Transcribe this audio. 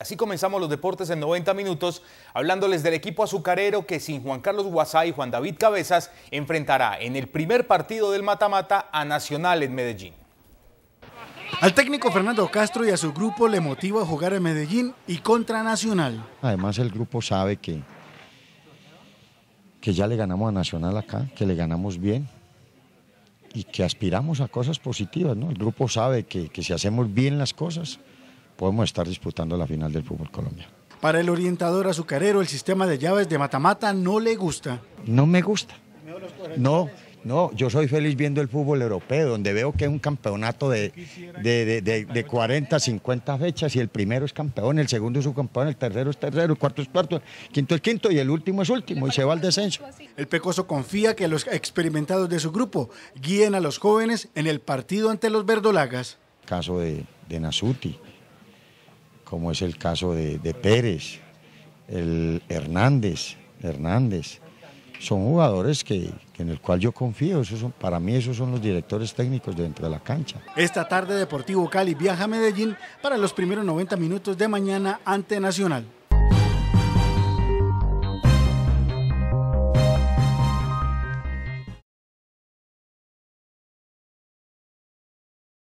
Así comenzamos los deportes en 90 minutos, hablándoles del equipo azucarero que sin Juan Carlos Guasá y Juan David Cabezas enfrentará en el primer partido del Matamata a Nacional en Medellín. Al técnico Fernando Castro y a su grupo le motiva a jugar en Medellín y contra Nacional. Además el grupo sabe que, que ya le ganamos a Nacional acá, que le ganamos bien y que aspiramos a cosas positivas. ¿no? El grupo sabe que si hacemos bien las cosas podemos estar disputando la final del fútbol colombiano. Para el orientador azucarero, el sistema de llaves de Matamata no le gusta. No me gusta. No, no, yo soy feliz viendo el fútbol europeo, donde veo que es un campeonato de, de, 40, 50 fechas y el primero es campeón, el segundo es subcampeón, el tercero es tercero, el cuarto es cuarto, el quinto es quinto y el último es último y se va al descenso. El Pecoso confía que los experimentados de su grupo guíen a los jóvenes en el partido ante los verdolagas. Caso de, de Nasuti, como es el caso de, Pérez, el Hernández, Hernández. Son jugadores en el cual yo confío, para mí esos son los directores técnicos dentro de la cancha. Esta tarde Deportivo Cali viaja a Medellín para los primeros 90 minutos de mañana ante Nacional.